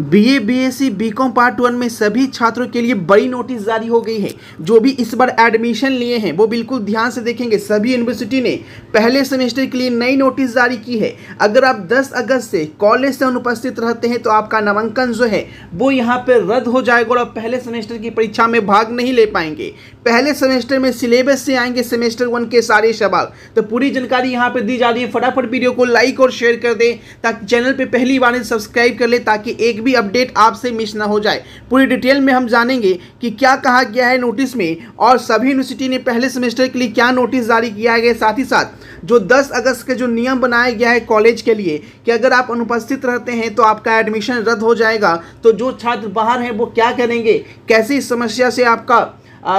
BA BSc BCom part one में सभी छात्रों के लिए बड़ी नोटिस जारी हो गई है जो भी इस बार एडमिशन लिए हैं वो बिल्कुल ध्यान से देखेंगे सभी यूनिवर्सिटी ने पहले सेमेस्टर के लिए नई नोटिस जारी की है अगर आप 10 अगस्त से कॉलेज से अनुपस्थित रहते हैं तो आपका नामांकन जो है वो यहाँ पर रद्द हो जाएगा और पहले सेमेस्टर की परीक्षा में भाग नहीं ले पाएंगे पहले सेमेस्टर में सिलेबस से आएंगे सेमेस्टर वन के सारे सवाल तो पूरी जानकारी यहाँ पर दी जा रही है फटाफट वीडियो को लाइक और शेयर कर दें ताकि चैनल पर पहली बार सब्सक्राइब कर ले ताकि एक भी अपडेट आपसे मिस ना हो जाए पूरी डिटेल में हम जानेंगे कि क्या कहा गया है नोटिस में और सभी यूनिवर्सिटी ने पहले सेमेस्टर के लिए क्या नोटिस जारी किया गया साथ ही साथ जो 10 अगस्त के जो नियम बनाया गया है कॉलेज के लिए कि अगर आप अनुपस्थित रहते हैं तो आपका एडमिशन रद्द हो जाएगा तो जो छात्र बाहर हैं वो क्या करेंगे कैसे इस समस्या से आपका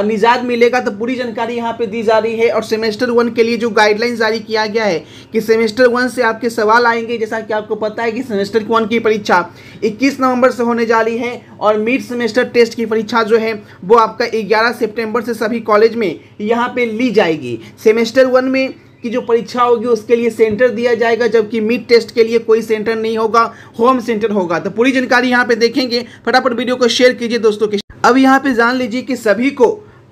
निजात मिलेगा तो पूरी जानकारी यहाँ पे दी जा रही है और सेमेस्टर वन के लिए जो गाइडलाइन जारी किया गया है कि सेमेस्टर वन से आपके सवाल आएंगे जैसा कि आपको पता है कि सेमेस्टर वन की परीक्षा इक्कीस नवंबर से होने जा रही है और मिड सेमेस्टर टेस्ट की परीक्षा जो है वो आपका ग्यारह सेप्टेम्बर से सभी कॉलेज में यहाँ पर ली जाएगी सेमेस्टर वन में की जो परीक्षा होगी उसके लिए सेंटर दिया जाएगा जबकि मिड टेस्ट के लिए कोई सेंटर नहीं होगा होम सेंटर होगा तो पूरी जानकारी यहाँ पे देखेंगे फटाफट वीडियो को शेयर कीजिए दोस्तों के अब यहाँ पे जान लीजिए कि सभी को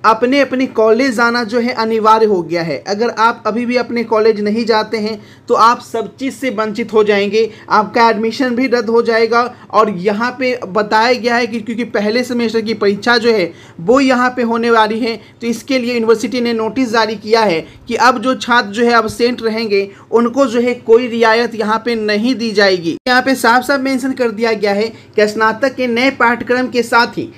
अपने अपने कॉलेज जाना जो है अनिवार्य हो गया है अगर आप अभी भी अपने कॉलेज नहीं जाते हैं तो आप सब चीज़ से वंचित हो जाएंगे आपका एडमिशन भी रद्द हो जाएगा और यहाँ पे बताया गया है कि क्योंकि पहले सेमेस्टर की परीक्षा जो है वो यहाँ पे होने वाली है तो इसके लिए यूनिवर्सिटी ने नोटिस जारी किया है कि अब जो छात्र जो है अबसेंट रहेंगे उनको जो है कोई रियायत यहाँ पर नहीं दी जाएगी यहाँ पर साफ साफ मैंसन कर दिया गया है कि स्नातक के नए पाठ्यक्रम के साथ ही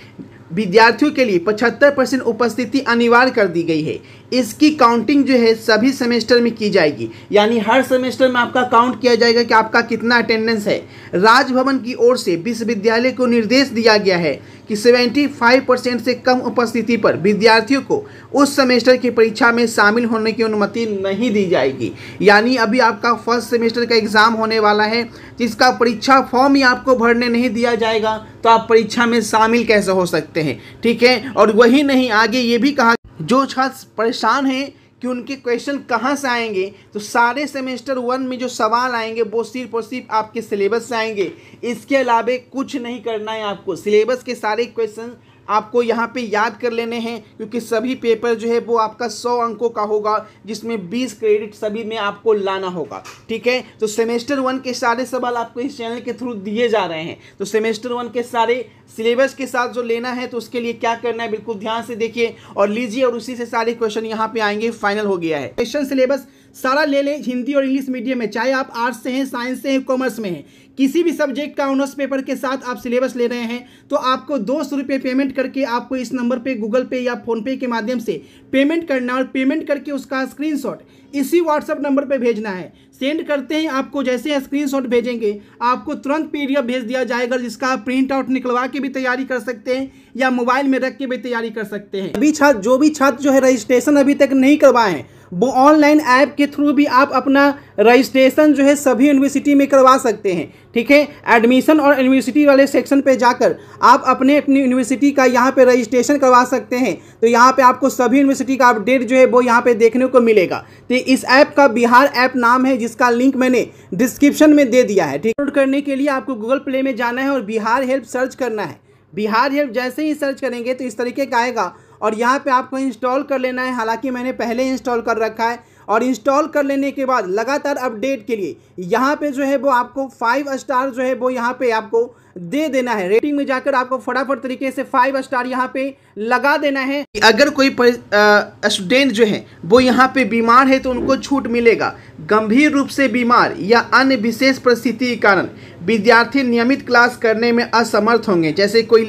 विद्यार्थियों के लिए 75 परसेंट उपस्थिति अनिवार्य कर दी गई है इसकी काउंटिंग जो है सभी सेमेस्टर में की जाएगी यानी हर सेमेस्टर में आपका काउंट किया जाएगा कि आपका कितना अटेंडेंस है राजभवन की ओर से विश्वविद्यालय को निर्देश दिया गया है कि 75 परसेंट से कम उपस्थिति पर विद्यार्थियों को उस सेमेस्टर की परीक्षा में शामिल होने की अनुमति नहीं दी जाएगी यानी अभी आपका फर्स्ट सेमेस्टर का एग्ज़ाम होने वाला है जिसका परीक्षा फॉर्म ही आपको भरने नहीं दिया जाएगा तो आप परीक्षा में शामिल कैसे हो सकते हैं ठीक है और वही नहीं आगे ये भी कहा जो छात्र परेशान हैं कि उनके क्वेश्चन कहाँ से आएंगे तो सारे सेमेस्टर वन में जो सवाल आएंगे वो सिर्फ और सिर्फ आपके सिलेबस से आएंगे इसके अलावा कुछ नहीं करना है आपको सिलेबस के सारे क्वेश्चन आपको यहाँ पे याद कर लेने हैं क्योंकि सभी पेपर जो है वो आपका सौ अंकों का होगा जिसमें बीस क्रेडिट सभी में आपको लाना होगा ठीक है तो सेमेस्टर वन के सारे सवाल आपको इस चैनल के थ्रू दिए जा रहे हैं तो सेमेस्टर वन के सारे सिलेबस के साथ जो लेना है तो उसके लिए क्या करना है बिल्कुल ध्यान से देखिए और लीजिए और उसी से सारे क्वेश्चन यहाँ पे आएंगे फाइनल हो गया है क्वेश्चन सिलेबस सारा ले लें हिंदी और इंग्लिश मीडियम में चाहे आप आर्ट्स से हैं साइंस से हैं कॉमर्स में हैं किसी भी सब्जेक्ट का ऑनर्स पेपर के साथ आप सिलेबस ले रहे हैं तो आपको दो सौ रुपये पेमेंट करके आपको इस नंबर पे गूगल पे या फ़ोनपे के माध्यम से पेमेंट करना और पेमेंट करके उसका स्क्रीनशॉट इसी व्हाट्सअप नंबर पे भेजना है सेंड करते हैं आपको जैसे शॉट भेजेंगे आपको तुरंत पी भेज दिया जाएगा जिसका आप प्रिंट आउट निकलवा के भी तैयारी कर सकते हैं या मोबाइल में रख के भी तैयारी कर सकते हैं अभी छात्र जो भी छात्र जो है रजिस्ट्रेशन अभी तक नहीं करवाए हैं वो ऑनलाइन ऐप के थ्रू भी आप अपना रजिस्ट्रेशन जो है सभी यूनिवर्सिटी में करवा सकते हैं ठीक है एडमिशन और यूनिवर्सिटी वाले सेक्शन पे जाकर आप अपने अपनी यूनिवर्सिटी का यहाँ पे रजिस्ट्रेशन करवा सकते हैं तो यहाँ पे आपको सभी यूनिवर्सिटी का अपडेट जो है वो यहाँ पे देखने को मिलेगा तो इस ऐप का बिहार ऐप नाम है जिसका लिंक मैंने डिस्क्रिप्शन में दे दिया है ठीक डाउनलोड करने के लिए आपको गूगल प्ले में जाना है और बिहार हेल्प सर्च करना है बिहार हेल्प जैसे ही सर्च करेंगे तो इस तरीके का आएगा और यहाँ पे आपको इंस्टॉल कर लेना है हालांकि मैंने पहले इंस्टॉल कर रखा है और इंस्टॉल कर लेने के बाद लगातार अपडेट के लिए यहाँ पे जो है वो आपको फाइव स्टार जो है वो यहाँ पे आपको दे देना है रेटिंग में जाकर आपको फटाफट तरीके से फाइव स्टार यहाँ पे लगा देना है अगर कोई स्टूडेंट जो है वो यहाँ पे बीमार है तो उनको छूट मिलेगा गंभीर रूप से बीमार या अन्य विशेष परिस्थिति के कारण विद्यार्थी नियमित क्लास करने में असमर्थ होंगे जैसे कोई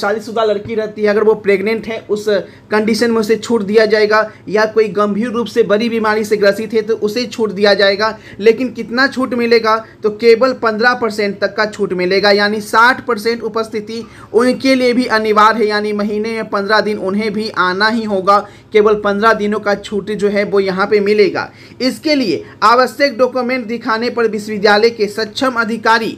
शादीशुदा लड़की रहती है अगर वो प्रेग्नेंट है उस कंडीशन में उसे छूट दिया जाएगा या कोई गंभीर रूप से बड़ी बीमारी से ग्रसित है तो उसे छूट दिया जाएगा लेकिन कितना छूट मिलेगा तो केवल पंद्रह परसेंट तक का छूट मिलेगा यानी 60 परसेंट उपस्थिति उनके लिए भी अनिवार्य है यानी महीने में पंद्रह दिन उन्हें भी आना ही होगा केवल पंद्रह दिनों का छूट जो है वो यहाँ पे मिलेगा इसके लिए आवश्यक डॉक्यूमेंट दिखाने पर विश्वविद्यालय के सक्षम अधिकारी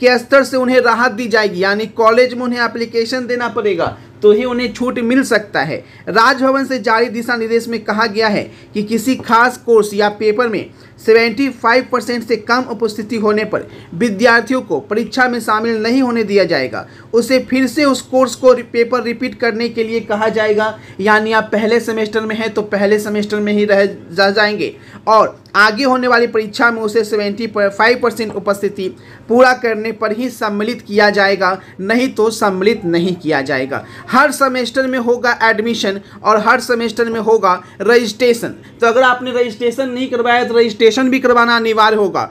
के स्तर से उन्हें राहत दी जाएगी यानी कॉलेज में उन्हें एप्लीकेशन देना पड़ेगा तो ही उन्हें छूट मिल सकता है राजभवन से जारी दिशा निर्देश में कहा गया है कि किसी खास कोर्स या पेपर में 75 परसेंट से कम उपस्थिति होने पर विद्यार्थियों को परीक्षा में शामिल नहीं होने दिया जाएगा उसे फिर से उस कोर्स को पेपर रिपीट करने के लिए कहा जाएगा यानी आप पहले सेमेस्टर में हैं तो पहले सेमेस्टर में ही रह जा जाएंगे और आगे होने वाली परीक्षा में उसे सेवेंटी फाइव परसेंट उपस्थिति पूरा करने पर ही सम्मिलित किया जाएगा नहीं तो सम्मिलित नहीं किया जाएगा हर सेमेस्टर में होगा एडमिशन और हर सेमेस्टर में होगा रजिस्ट्रेशन तो अगर आपने रजिस्ट्रेशन नहीं करवाया तो रजिस्ट्रेशन भी करवाना अनिवार्य होगा